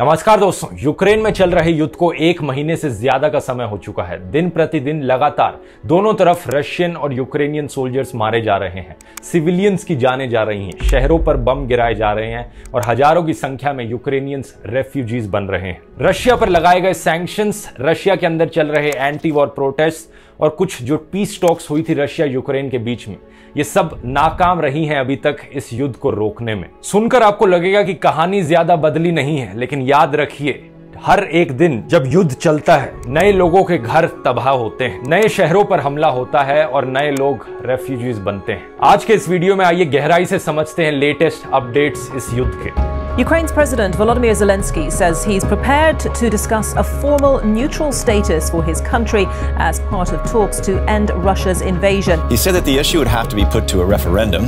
नमस्कार दोस्तों यूक्रेन में चल रहे युद्ध को एक महीने से ज्यादा का समय हो चुका है दिन प्रतिदिन लगातार दोनों तरफ रशियन और यूक्रेनियन सोल्जर्स मारे जा रहे हैं सिविलियंस की जाने जा रही हैं शहरों पर बम गिराए जा रहे हैं और हजारों की संख्या में यूक्रेनियंस रेफ्यूजीज बन रहे हैं रशिया पर लगाए गए सैंक्शंस रशिया के अंदर चल रहे एंटी वॉर प्रोटेस्ट और कुछ जो पीस टॉक्स हुई थी रशिया यूक्रेन के बीच में ये सब नाकाम रही हैं अभी तक इस युद्ध को रोकने में सुनकर आपको लगेगा कि कहानी ज्यादा बदली नहीं है लेकिन याद रखिए हर एक दिन जब युद्ध चलता है नए लोगों के घर तबाह होते हैं नए शहरों पर हमला होता है और नए लोग रेफ्यूजीज बनते हैं आज के इस वीडियो में आइए गहराई से समझते हैं लेटेस्ट अपडेट्स इस युद्ध के Ukraine's President Volodymyr Zelensky says he's prepared to discuss a formal neutral status for his country as part of talks to end Russia's invasion. He said that the issue would have to be put to a referendum.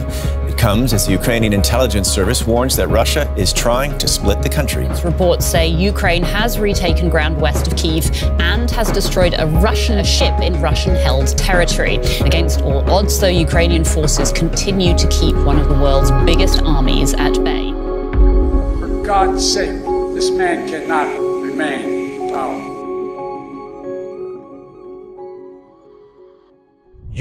It comes as the Ukrainian intelligence service warns that Russia is trying to split the country. Reports say Ukraine has retaken ground west of Kiev and has destroyed a Russian ship in Russian held territory. Against all odds, though, Ukrainian forces continue to keep one of the world's biggest armies at bay. God's sake, this man cannot remain power.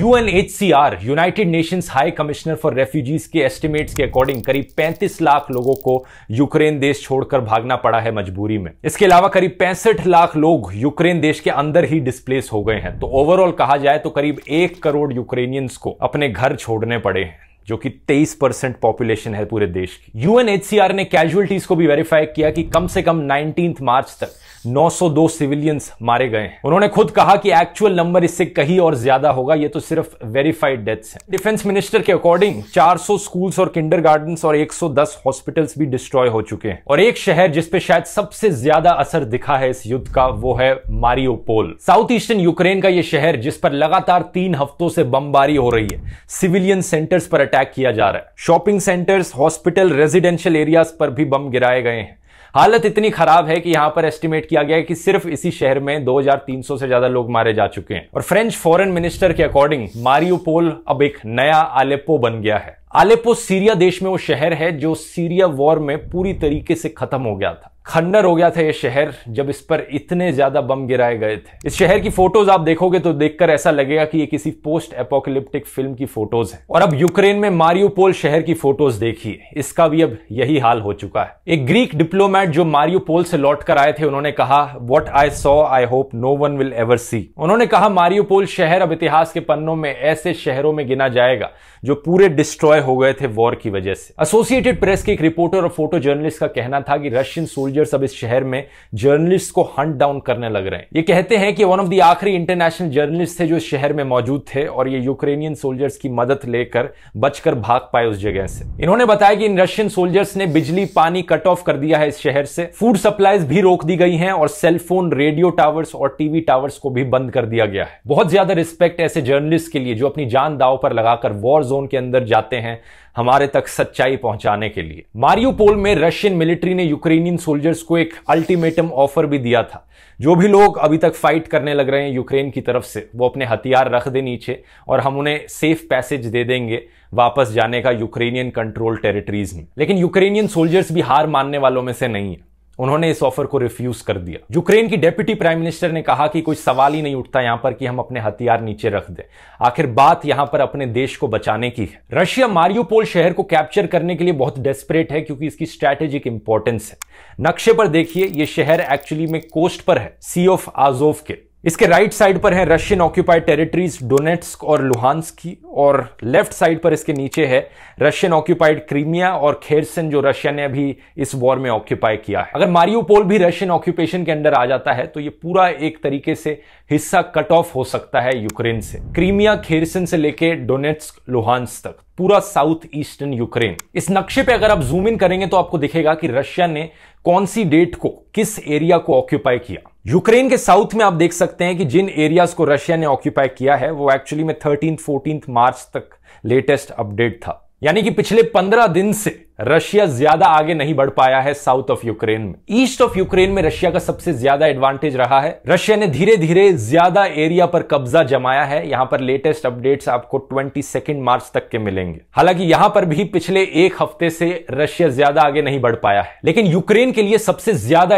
UNHCR, United Nations High commissioner for Refugees के estimates के according करीब 35 लाख लोगों को Ukraine देश छोड़कर भागना पड़ा है मजबूरी में इसके अलावा करीब पैंसठ लाख लोग यूक्रेन देश के अंदर ही डिस्प्लेस हो गए हैं तो ओवरऑल कहा जाए तो करीब एक करोड़ यूक्रेनियंस को अपने घर छोड़ने पड़े हैं जो कि 23 परसेंट पॉपुलेशन है पूरे देश की यूएनएचसीआर ने कैजुअलिटीज को भी वेरीफाई किया कि कम से कम 19 मार्च तक 902 सिविलियंस मारे गए हैं उन्होंने खुद कहा कि एक्चुअल नंबर इससे कहीं और ज्यादा होगा ये तो सिर्फ वेरीफाइड डेथ्स हैं डिफेंस मिनिस्टर के अकॉर्डिंग 400 स्कूल्स और किंडर और 110 हॉस्पिटल्स भी डिस्ट्रॉय हो चुके हैं और एक शहर जिसपे शायद सबसे ज्यादा असर दिखा है इस युद्ध का वो है मारियोपोल साउथ ईस्टर्न यूक्रेन का यह शहर जिस पर लगातार तीन हफ्तों से बमबारी हो रही है सिविलियन सेंटर्स पर अटैक अटैक किया जा रहा है shopping centres hospital residential areas पर भी बम गिराए गए हैं हालत इतनी खराब है कि यहां पर एस्टिमेट किया गया है कि सिर्फ इसी शहर में 2300 से ज्यादा लोग मारे जा चुके हैं और फ्रेंच फॉरेन मिनिस्टर के अकॉर्डिंग मारियोपोल अब एक नया आलेपो बन गया है आलेपो सीरिया देश में वो शहर है जो सीरिया वॉर में पूरी तरीके से खत्म हो गया था खंडर हो गया था ये शहर जब इस पर इतने ज्यादा बम गिराए गए थे इस शहर की फोटोज आप देखोगे तो देखकर ऐसा लगेगा कि ये किसी पोस्ट एपोकलिप्टिक फिल्म की फोटोज है और अब यूक्रेन में मारियोपोल शहर की फोटोज देखिए इसका भी अब यही हाल हो चुका है एक ग्रीक डिप्लोमैट जो मारियोपोल से लौट कर आए थे उन्होंने कहा what I saw I hope no one will ever see उन्होंने कहा मारियोपोल शहर अब इतिहास के पन्नों में ऐसे शहरों में गिना जाएगा जो पूरे डिस्ट्रॉय हो गए थे वॉर की वजह से एसोसिएटेड प्रेस के एक रिपोर्टर और फोटो जर्नलिस्ट का कहना था कि रशियन सोल्जर मैनेजर्स अब इस शहर में जर्नलिस्ट को हंट डाउन करने लग रहे हैं ये कहते हैं कि वन ऑफ द आखिरी इंटरनेशनल जर्नलिस्ट थे जो शहर में मौजूद थे और ये यूक्रेनियन सोल्जर्स की मदद लेकर बचकर भाग पाए उस जगह से इन्होंने बताया कि इन रशियन सोल्जर्स ने बिजली पानी कट ऑफ कर दिया है इस शहर से फूड सप्लाईज भी रोक दी गई हैं और सेलफोन रेडियो टावर्स और टीवी टावर्स को भी बंद कर दिया गया है बहुत ज्यादा रिस्पेक्ट ऐसे जर्नलिस्ट के लिए जो अपनी जान दाव पर लगाकर वॉर जोन के अंदर जाते हैं हमारे तक सच्चाई पहुंचाने के लिए मारियोपोल में रशियन मिलिट्री ने यूक्रेनियन सोल्जर्स को एक अल्टीमेटम ऑफर भी दिया था जो भी लोग अभी तक फाइट करने लग रहे हैं यूक्रेन की तरफ से वो अपने हथियार रख दे नीचे और हम उन्हें सेफ पैसेज दे देंगे वापस जाने का यूक्रेनियन कंट्रोल टेरिटरीज में लेकिन यूक्रेनियन सोल्जर्स भी हार मानने वालों में से नहीं है उन्होंने इस ऑफर को रिफ्यूज कर दिया यूक्रेन की डेप्यूटी प्राइम मिनिस्टर ने कहा कि कोई सवाल ही नहीं उठता यहां पर कि हम अपने हथियार नीचे रख दें आखिर बात यहां पर अपने देश को बचाने की है रशिया मारियोपोल शहर को कैप्चर करने के लिए बहुत डेस्परेट है क्योंकि इसकी स्ट्रैटेजिक इंपॉर्टेंस है नक्शे पर देखिए ये शहर एक्चुअली में कोस्ट पर है सी ऑफ आजोव के इसके राइट साइड पर है रशियन ऑक्यूपाइड टेरिटरीज डोनेट्स्क और लुहानस की और लेफ्ट साइड पर इसके नीचे है रशियन ऑक्यूपाइड क्रीमिया और खेरसन जो रशिया ने अभी इस वॉर में ऑक्यूपाई किया है अगर मारियोपोल भी रशियन ऑक्यूपेशन के अंदर आ जाता है तो ये पूरा एक तरीके से हिस्सा कट ऑफ हो सकता है यूक्रेन से क्रीमिया खेरसन से लेके डोनेट्स्क लुहानस तक पूरा साउथ ईस्टर्न यूक्रेन इस नक्शे पे अगर आप जूम इन करेंगे तो आपको दिखेगा कि रशिया ने कौन सी डेट को किस एरिया को ऑक्यूपाई किया यूक्रेन के साउथ में आप देख सकते हैं कि जिन एरियाज को रशिया ने ऑक्यूपाई किया है वो एक्चुअली में थर्टीन फोर्टीन मार्च तक लेटेस्ट अपडेट था यानी कि पिछले पंद्रह दिन से रशिया ज्यादा आगे नहीं बढ़ पाया है साउथ ऑफ यूक्रेन में ईस्ट ऑफ यूक्रेन में रशिया का सबसे ज्यादा एडवांटेज रहा है रशिया ने धीरे धीरे ज्यादा एरिया पर कब्जा जमाया है यहां पर लेटेस्ट अपडेट्स आपको ट्वेंटी सेकेंड मार्च तक के मिलेंगे हालांकि यहां पर भी पिछले एक हफ्ते से रशिया ज्यादा आगे नहीं बढ़ पाया है लेकिन यूक्रेन के लिए सबसे ज्यादा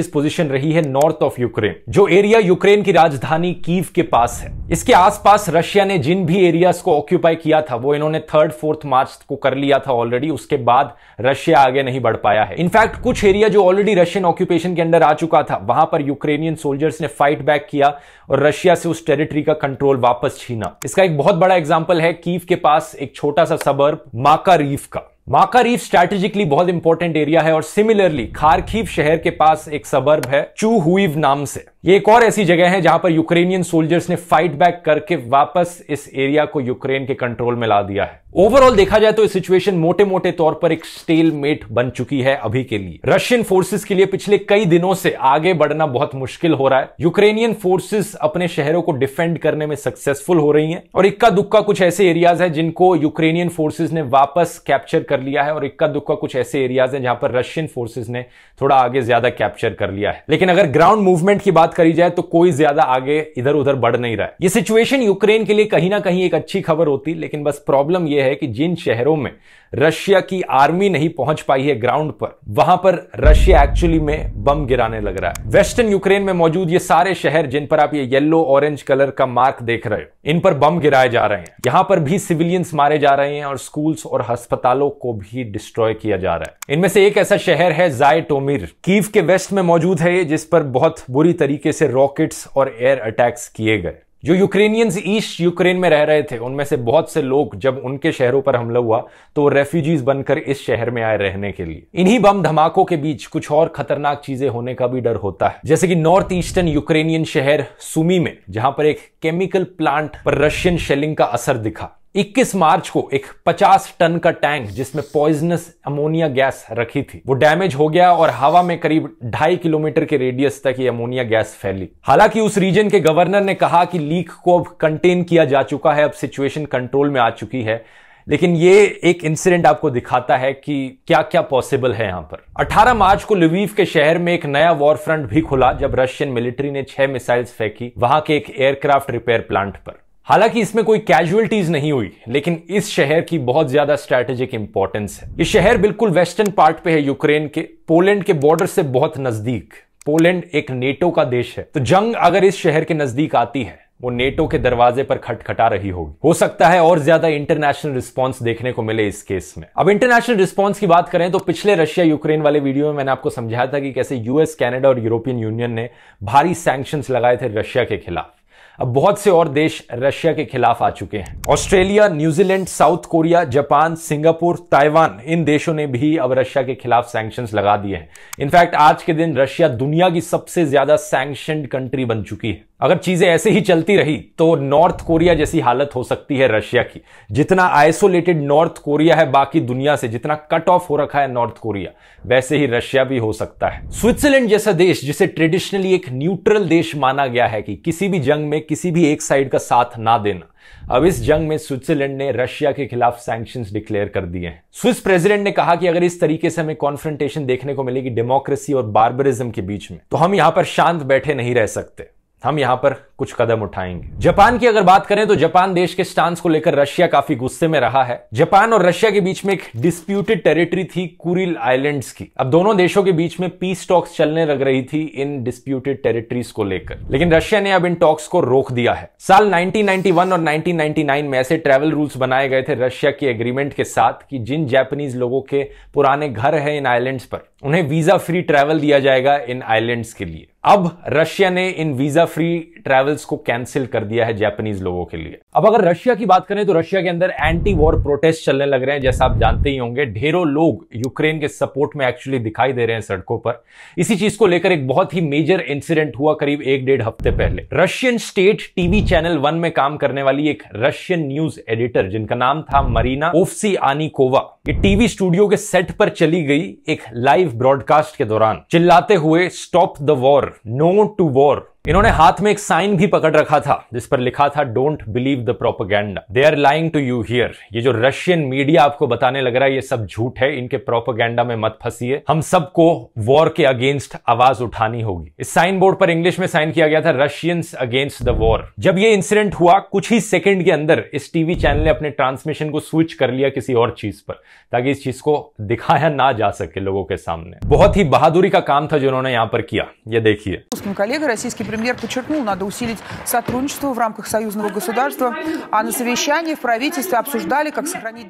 इस पोजिशन रही है नॉर्थ ऑफ यूक्रेन जो एरिया यूक्रेन की राजधानी कीव के पास है इसके आसपास रशिया ने जिन भी एरियाज को ऑक्यूपाई किया था वो इन्होंने थर्ड फोर्थ मार्च को कर लिया था ऑलरेडी उसके बाद बाद रशिया आगे नहीं बढ़ पाया है इनफैक्ट कुछ एरिया जो ऑलरेडी रशियन ऑक्यूपेशन के अंडर आ चुका था वहां पर यूक्रेनियन सोल्जर्स ने फाइट बैक किया और रशिया से उस टेरिटरी का कंट्रोल वापस छीना इसका एक बहुत बड़ा एग्जाम्पल है कीव के पास एक छोटा सा सबर्ब माका रीफ का माका रीफ स्ट्रैटेजिकली बहुत इंपॉर्टेंट एरिया है और सिमिलरली खारखीव शहर के पास एक सबर्ब है चू हुईव नाम से ये एक और ऐसी जगह है जहां पर यूक्रेनियन सोल्जर्स ने फाइट बैक करके वापस इस एरिया को यूक्रेन के कंट्रोल में ला दिया है ओवरऑल देखा जाए तो इस सिचुएशन मोटे मोटे तौर पर एक स्टेल मेट बन चुकी है अभी के लिए रशियन फोर्सेस के लिए पिछले कई दिनों से आगे बढ़ना बहुत मुश्किल हो रहा है यूक्रेनियन फोर्सेस अपने शहरों को डिफेंड करने में सक्सेसफुल हो रही है और इक्का दुक्का कुछ ऐसे एरियाज है जिनको यूक्रेनियन फोर्सेज ने वापस कैप्चर कर लिया है और इक्का दुक्का कुछ ऐसे एरियाज है जहां पर रशियन फोर्सेज ने थोड़ा आगे ज्यादा कैप्चर कर लिया है लेकिन अगर ग्राउंड मूवमेंट की बात बात करी जाए तो कोई ज्यादा आगे इधर उधर बढ़ नहीं रहा है ये सिचुएशन यूक्रेन के लिए कहीं ना कहीं एक अच्छी खबर होती लेकिन बस प्रॉब्लम यह है कि जिन शहरों में रशिया की आर्मी नहीं पहुंच पाई है ग्राउंड पर वहां पर रशिया एक्चुअली में बम गिराने लग रहा है वेस्टर्न यूक्रेन में मौजूद ये सारे शहर जिन पर आप ये येलो ऑरेंज कलर का मार्क देख रहे हो इन पर बम गिराए जा रहे हैं यहां पर भी सिविलियंस मारे जा रहे हैं और स्कूल्स और अस्पतालों को भी डिस्ट्रॉय किया जा रहा है इनमें से एक ऐसा शहर है जायटोमिर कीव के वेस्ट में मौजूद है जिस पर बहुत बुरी तरीके से रॉकेट्स और एयर अटैक्स किए गए जो यूक्रेनियंस ईस्ट यूक्रेन में रह रहे थे उनमें से बहुत से लोग जब उनके शहरों पर हमला हुआ तो रेफ्यूजीज बनकर इस शहर में आए रहने के लिए इन्हीं बम धमाकों के बीच कुछ और खतरनाक चीजें होने का भी डर होता है जैसे कि नॉर्थ ईस्टर्न यूक्रेनियन शहर सुमी में जहां पर एक केमिकल प्लांट पर रशियन शेलिंग का असर दिखा 21 मार्च को एक 50 टन का टैंक जिसमें पॉइजनस अमोनिया गैस रखी थी वो डैमेज हो गया और हवा में करीब ढाई किलोमीटर के रेडियस तक ये अमोनिया गैस फैली हालांकि उस रीजन के गवर्नर ने कहा कि लीक को अब कंटेन किया जा चुका है अब सिचुएशन कंट्रोल में आ चुकी है लेकिन ये एक इंसिडेंट आपको दिखाता है कि क्या क्या पॉसिबल है यहां पर 18 मार्च को लिवीव के शहर में एक नया वॉर फ्रंट भी खुला जब रशियन मिलिट्री ने छह मिसाइल्स फेंकी वहां के एक एयरक्राफ्ट रिपेयर प्लांट पर हालांकि इसमें कोई कैजुअलिटीज नहीं हुई लेकिन इस शहर की बहुत ज्यादा स्ट्रैटेजिक इंपॉर्टेंस है ये शहर बिल्कुल वेस्टर्न पार्ट पे है यूक्रेन के पोलैंड के बॉर्डर से बहुत नजदीक पोलैंड एक नेटो का देश है तो जंग अगर इस शहर के नजदीक आती है वो नेटो के दरवाजे पर खटखटा रही होगी हो सकता है और ज्यादा इंटरनेशनल रिस्पांस देखने को मिले इस केस में अब इंटरनेशनल रिस्पांस की बात करें तो पिछले रशिया यूक्रेन वाले वीडियो में मैंने आपको समझाया था कि कैसे यूएस कनाडा और यूरोपियन यूनियन ने भारी सैंक्शन लगाए थे रशिया के खिलाफ अब बहुत से और देश रशिया के खिलाफ आ चुके हैं Australia New Zealand south Korea Japan Singapore Taiwan इन देशों ने भी अब रशिया के खिलाफ सैंक्शन लगा दिए हैं इनफैक्ट आज के दिन रशिया दुनिया की सबसे ज्यादा सैंक्शनड कंट्री बन चुकी है अगर चीजें ऐसे ही चलती रही तो नॉर्थ कोरिया जैसी हालत हो सकती है रशिया की जितना आइसोलेटेड नॉर्थ कोरिया है बाकी दुनिया से जितना कट ऑफ हो रखा है नॉर्थ कोरिया वैसे ही रशिया भी हो सकता है स्विट्जरलैंड जैसा देश जिसे ट्रेडिशनली एक न्यूट्रल देश माना गया है कि किसी भी जंग में किसी भी एक साइड का साथ ना देना अब इस जंग में स्विट्जरलैंड ने रशिया के खिलाफ सैंक्शन डिक्लेयर कर दिए हैं स्विस प्रेसिडेंट ने कहा कि अगर इस तरीके से हमें कॉन्फ्रेंटेशन देखने को मिलेगी डेमोक्रेसी और बार्बरिज्म के बीच में तो हम यहां पर शांत बैठे नहीं रह सकते हम यहां पर कुछ कदम उठाएंगे जापान की अगर बात करें तो जापान देश के स्टांस को लेकर रशिया काफी गुस्से में रहा है जापान और रशिया के बीच में एक डिस्प्यूटेड टेरिटरी थी कुरिल आइलैंड्स की अब दोनों देशों के बीच में पीस टॉक्स चलने लग रही थी इन डिस्प्यूटेड टेरिटरीज को लेकर लेकिन रशिया ने अब इन टॉक्स को रोक दिया है साल नाइनटीन और नाइनटीन में ऐसे ट्रेवल रूल्स बनाए गए थे रशिया के एग्रीमेंट के साथ कि जिन जैपनीज लोगों के पुराने घर है इन आईलैंड पर उन्हें वीजा फ्री ट्रैवल दिया जाएगा इन आईलैंड के लिए अब रशिया ने इन वीजा फ्री ट्रेवल्स को कैंसिल कर दिया है जापानीज लोगों के लिए अब अगर रशिया की बात करें तो रशिया के अंदर एंटी वॉर प्रोटेस्ट चलने लग रहे हैं जैसा आप जानते ही होंगे ढेरों लोग यूक्रेन के सपोर्ट में एक्चुअली दिखाई दे रहे हैं सड़कों पर इसी चीज को लेकर एक बहुत ही मेजर इंसिडेंट हुआ करीब एक डेढ़ हफ्ते पहले Russian state TV channel one में काम करने वाली एक रशियन न्यूज एडिटर जिनका नाम था मरीना ओफसी आनिकोवा ये टीवी स्टूडियो के सेट पर चली गई एक लाइव ब्रॉडकास्ट के दौरान चिल्लाते हुए stop the war no to war इन्होंने हाथ में एक साइन भी पकड़ रखा था जिस पर लिखा था don't believe the propaganda they are lying to you here ये जो रशियन मीडिया आपको बताने लग रहा है ये सब झूठ है इनके प्रोपोगेंडा में मत फंसिए हम सबको वॉर के अगेंस्ट आवाज उठानी होगी इस साइन बोर्ड पर इंग्लिश में साइन किया गया था रशियंस अगेंस्ट द वॉर जब ये इंसिडेंट हुआ कुछ ही सेकेंड के अंदर इस टीवी चैनल ने अपने ट्रांसमिशन को स्विच कर लिया किसी और चीज पर ताकि इस चीज को दिखाया ना जा सके लोगों के सामने बहुत ही बहादुरी का काम था जिन्होंने यहाँ पर किया ये देखिए премьер подчеркнул, надо усилить сотрудничество в рамках союзного государства, а на совещании в правительстве обсуждали, как сохранить...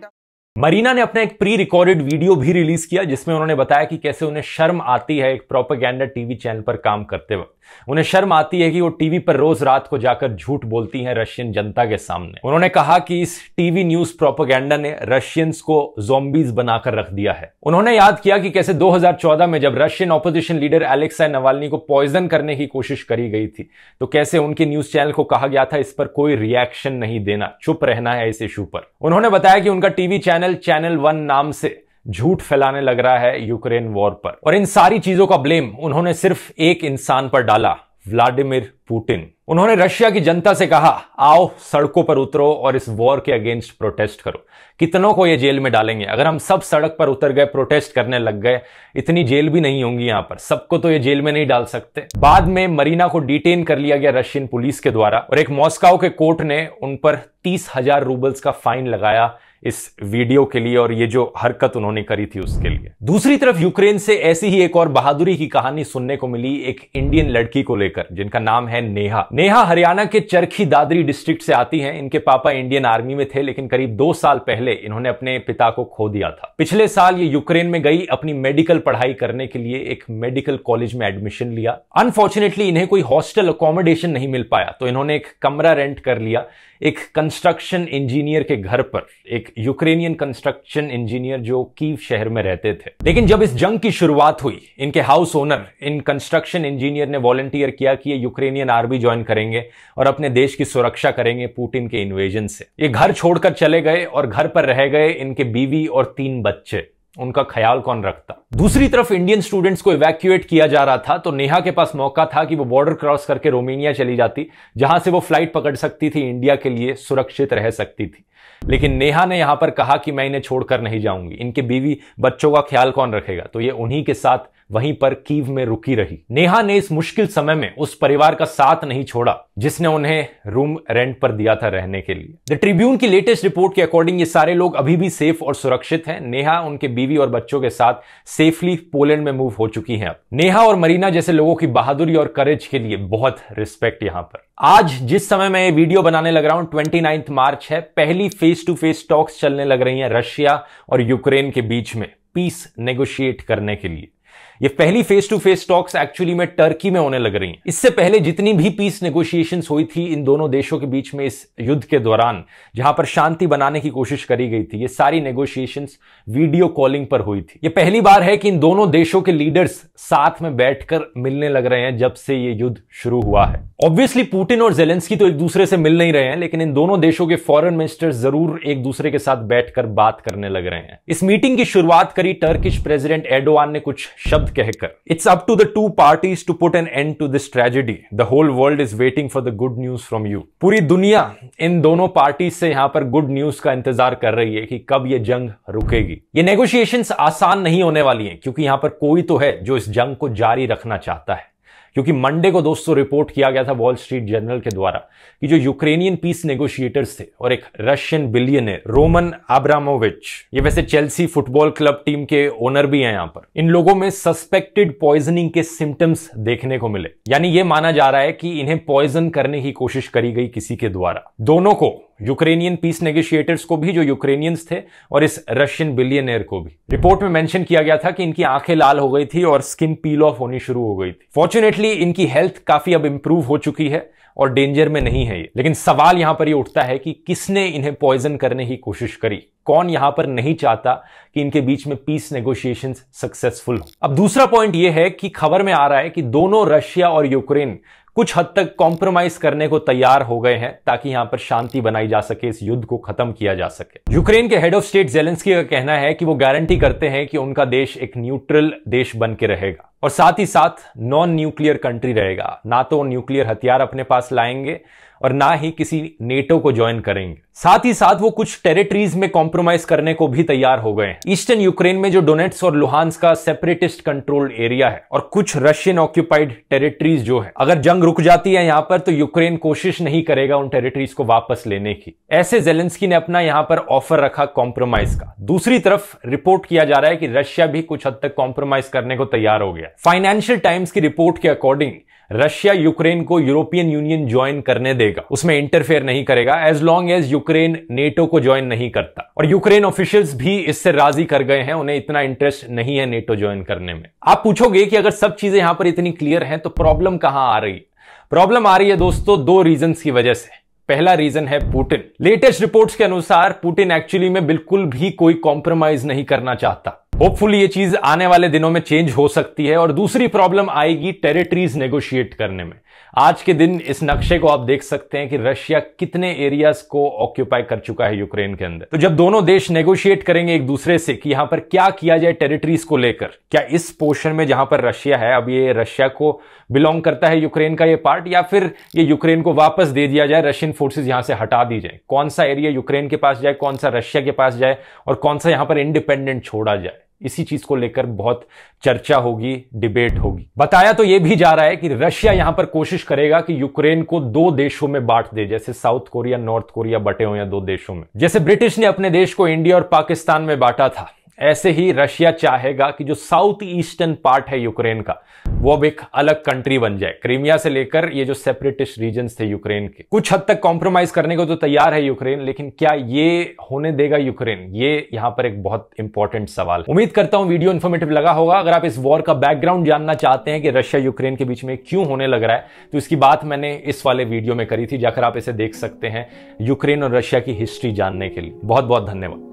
मरीना ने अपना एक प्री रिकॉर्डेड वीडियो भी रिलीज किया जिसमें उन्होंने बताया कि कैसे उन्हें शर्म आती है एक प्रोपेगेंडा टीवी चैनल पर काम करते वक्त उन्हें शर्म आती है कि वो टीवी पर रोज रात को जाकर झूठ बोलती हैं रशियन जनता के सामने उन्होंने कहा कि इस टीवी न्यूज प्रोपोगेंडा ने रशियंस को जोम्बीज बनाकर रख दिया है उन्होंने याद किया कि कैसे 2014 में जब Russian opposition leader Alexei Navalny को पॉइजन करने की कोशिश करी गई थी तो कैसे उनके न्यूज चैनल को कहा गया था इस पर कोई रिएक्शन नहीं देना चुप रहना है इस इशू पर उन्होंने बताया कि उनका टीवी चैनल चैनल वन नाम से झूठ फैलाने लग रहा है यूक्रेन वॉर पर और इन सारी चीजों का ब्लेम उन्होंने सिर्फ एक इंसान पर डाला व्लादिमीर पुतिन उन्होंने रशिया की जनता से कहा आओ सड़कों पर उतरो और इस वॉर के अगेंस्ट प्रोटेस्ट करो कितनों को ये जेल में डालेंगे अगर हम सब सड़क पर उतर गए प्रोटेस्ट करने लग गए इतनी जेल भी नहीं होंगी यहां पर सबको तो ये जेल में नहीं डाल सकते बाद में मरीना को डिटेन कर लिया गया रशियन पुलिस के द्वारा और एक मॉस्काओ के कोर्ट ने उन पर तीस हजार रूबल्स का फाइन लगाया इस वीडियो के लिए और ये जो हरकत उन्होंने करी थी उसके लिए दूसरी तरफ यूक्रेन से ऐसी ही एक और बहादुरी की कहानी सुनने को मिली एक इंडियन लड़की को लेकर जिनका नाम है नेहा नेहा हरियाणा के चरखी दादरी डिस्ट्रिक्ट से आती हैं इनके पापा इंडियन आर्मी में थे लेकिन करीब दो साल पहले इन्होंने अपने पिता को खो दिया था पिछले साल ये यूक्रेन में गई अपनी मेडिकल पढ़ाई करने के लिए एक मेडिकल कॉलेज में एडमिशन लिया अनफॉर्चुनेटली इन्हें कोई हॉस्टल अकोमोडेशन नहीं मिल पाया तो इन्होंने एक कमरा रेंट कर लिया एक कंस्ट्रक्शन इंजीनियर के घर पर एक यूक्रेनियन कंस्ट्रक्शन इंजीनियर जो कीव शहर में रहते थे लेकिन जब इस जंग की शुरुआत हुई इनके हाउस ओनर इन कंस्ट्रक्शन इंजीनियर ने वॉलंटियर किया कि ये यूक्रेनियन आर्मी ज्वाइन करेंगे और अपने देश की सुरक्षा करेंगे पुटिन के इन्वेजन से ये घर छोड़कर चले गए और घर पर रह गए इनके बीवी और तीन बच्चे उनका ख्याल कौन रखता दूसरी तरफ इंडियन स्टूडेंट्स को इवैक्यूएट किया जा रहा था तो नेहा के पास मौका था कि वो बॉर्डर क्रॉस करके रोमेनिया चली जाती जहां से वो फ्लाइट पकड़ सकती थी इंडिया के लिए सुरक्षित रह सकती थी लेकिन नेहा ने यहां पर कहा कि मैं इन्हें छोड़कर नहीं जाऊंगी इनके बीवी बच्चों का ख्याल कौन रखेगा तो ये उन्हीं के साथ वहीं पर कीव में रुकी रही नेहा ने इस मुश्किल समय में उस परिवार का साथ नहीं छोड़ा जिसने उन्हें रूम रेंट पर दिया था रहने के लिए द ट्रिब्यून की लेटेस्ट रिपोर्ट के अकॉर्डिंग ये सारे लोग अभी भी सेफ और सुरक्षित हैं नेहा उनके बीवी और बच्चों के साथ सेफली पोलैंड में मूव हो चुकी हैं अब नेहा और मरीना जैसे लोगों की बहादुरी और करेज के लिए बहुत रिस्पेक्ट यहां पर आज जिस समय मैं ये वीडियो बनाने लग रहा हूं ट्वेंटी मार्च है पहली फेस टू फेस टॉक्स चलने लग रही है रशिया और यूक्रेन के बीच में पीस नेगोशिएट करने के लिए ये पहली face to face talks actually में टर्की में होने लग रही हैं इससे पहले जितनी भी पीस नेगोशिएशन हुई थी इन दोनों देशों के बीच में इस युद्ध के दौरान जहां पर शांति बनाने की कोशिश करी गई थी ये सारी नेगोशिएशन वीडियो कॉलिंग पर हुई थी ये पहली बार है कि इन दोनों देशों के लीडर्स साथ में बैठकर मिलने लग रहे हैं जब से ये युद्ध शुरू हुआ है ऑब्वियसली पुटिन और जेलेंस्की तो एक दूसरे से मिल नहीं रहे हैं लेकिन इन दोनों देशों के फॉरेन मिनिस्टर जरूर एक दूसरे के साथ बैठकर बात करने लग रहे हैं इस मीटिंग की शुरुआत करी टर्किश प्रेसिडेंट एडोवान ने कुछ शब्द कहकर it's up to the two parties to put an end to this tragedy the whole world is waiting for the good news from you पूरी दुनिया इन दोनों पार्टी से यहां पर गुड न्यूज का इंतजार कर रही है कि कब ये जंग रुकेगी ये नेगोशिएशन आसान नहीं होने वाली है क्योंकि यहां पर कोई तो है जो इस जंग को जारी रखना चाहता है क्योंकि मंडे को दोस्तों रिपोर्ट किया गया था वॉल स्ट्रीट जर्नल के द्वारा कि जो यूक्रेनियन पीस नेगोशिएटर्स थे और एक रशियन बिलियन रोमन आब्रामोविच ये वैसे चेल्सी फुटबॉल क्लब टीम के ओनर भी हैं यहां पर इन लोगों में सस्पेक्टेड पॉइजनिंग के सिम्टम्स देखने को मिले यानी ये माना जा रहा है कि इन्हें पॉइजन करने की कोशिश करी गई किसी के द्वारा दोनों को यूक्रेनियन पीस नेगोशिएटर्स को भी जो यूक्रेनियंस थे और इस रशियन बिलियनियर को भी रिपोर्ट में मेंशन किया गया था कि इनकी आंखें लाल हो गई थी और स्किन पील ऑफ होनी शुरू हो गई थी फॉर्चुनेटली इनकी हेल्थ काफी अब इंप्रूव हो चुकी है और डेंजर में नहीं है ये लेकिन सवाल यहां पर ये उठता है कि किसने इन्हें पॉइजन करने की कोशिश करी कौन यहां पर नहीं चाहता कि इनके बीच में पीस नेगोशिएशन सक्सेसफुल हो अब दूसरा पॉइंट यह है कि खबर में आ रहा है कि दोनों रशिया और यूक्रेन कुछ हद तक कॉम्प्रोमाइज करने को तैयार हो गए हैं ताकि यहां पर शांति बनाई जा सके इस युद्ध को खत्म किया जा सके यूक्रेन के हेड ऑफ स्टेट जेलेंस्की का कहना है कि वो गारंटी करते हैं कि उनका देश एक न्यूट्रल देश बन के रहेगा और साथ ही साथ नॉन न्यूक्लियर कंट्री रहेगा ना तो न्यूक्लियर हथियार अपने पास लाएंगे और ना ही किसी नेटो को ज्वाइन करेंगे साथ ही साथ वो कुछ टेरिटरीज में कॉम्प्रोमाइज करने को भी तैयार हो गए ईस्टर्न यूक्रेन में जो डोनेट्स और लुहानस का सेपरेटिस्ट कंट्रोल्ड एरिया है और कुछ रशियन ऑक्यूपाइड टेरिटरीज जो है अगर जंग रुक जाती है यहाँ पर तो यूक्रेन कोशिश नहीं करेगा उन टेरिटरीज को वापस लेने की ऐसे जेलेंसकी ने अपना यहाँ पर ऑफर रखा कॉम्प्रोमाइज का दूसरी तरफ रिपोर्ट किया जा रहा है कि रशिया भी कुछ हद तक कॉम्प्रोमाइज करने को तैयार हो गया फाइनेंशियल टाइम्स की रिपोर्ट के अकॉर्डिंग रशिया यूक्रेन को यूरोपियन यूनियन ज्वाइन करने देगा उसमें इंटरफेयर नहीं करेगा as long as Ukraine NATO को ज्वाइन नहीं करता और यूक्रेन ऑफिशियल्स भी इससे राजी कर गए हैं उन्हें इतना इंटरेस्ट नहीं है नेटो ज्वाइन करने में आप पूछोगे कि अगर सब चीजें यहां पर इतनी क्लियर हैं तो प्रॉब्लम कहां आ रही है प्रॉब्लम आ रही है दोस्तों दो रीजन की वजह से पहला रीजन है पुटिन लेटेस्ट रिपोर्ट्स के अनुसार पुटिन एक्चुअली में बिल्कुल भी कोई कॉम्प्रोमाइज नहीं करना चाहता होपफुली ये चीज आने वाले दिनों में चेंज हो सकती है और दूसरी प्रॉब्लम आएगी टेरिटरीज नेगोशिएट करने में आज के दिन इस नक्शे को आप देख सकते हैं कि रशिया कितने एरियाज को ऑक्यूपाई कर चुका है यूक्रेन के अंदर तो जब दोनों देश नेगोशिएट करेंगे एक दूसरे से कि यहां पर क्या किया जाए टेरिटरीज को लेकर क्या इस पोर्शन में जहां पर रशिया है अब ये रशिया को बिलोंग करता है यूक्रेन का ये पार्ट या फिर ये यूक्रेन को वापस दे दिया जाए रशियन फोर्सेज यहां से हटा दी जाए कौन सा एरिया यूक्रेन के पास जाए कौन सा रशिया के पास जाए और कौन सा यहां पर इंडिपेंडेंट छोड़ा जाए इसी चीज को लेकर बहुत चर्चा होगी डिबेट होगी बताया तो यह भी जा रहा है कि रशिया यहां पर कोशिश करेगा कि यूक्रेन को दो देशों में बांट दे जैसे साउथ कोरिया नॉर्थ कोरिया बटे हुए या दो देशों में जैसे ब्रिटिश ने अपने देश को इंडिया और पाकिस्तान में बांटा था ऐसे ही रशिया चाहेगा कि जो साउथ ईस्टर्न पार्ट है यूक्रेन का वो अब एक अलग कंट्री बन जाए क्रीमिया से लेकर ये जो सेपरेटिस्ट रीजन थे यूक्रेन के कुछ हद तक कॉम्प्रोमाइज करने को तो तैयार है यूक्रेन लेकिन क्या ये होने देगा यूक्रेन ये यहां पर एक बहुत इंपॉर्टेंट सवाल उम्मीद करता हूं वीडियो इन्फॉर्मेटिव लगा होगा अगर आप इस वॉर का बैकग्राउंड जानना चाहते हैं कि रशिया यूक्रेन के बीच में क्यों होने लग रहा है तो इसकी बात मैंने इस वाले वीडियो में करी थी जाकर आप इसे देख सकते हैं यूक्रेन और रशिया की हिस्ट्री जानने के लिए बहुत बहुत धन्यवाद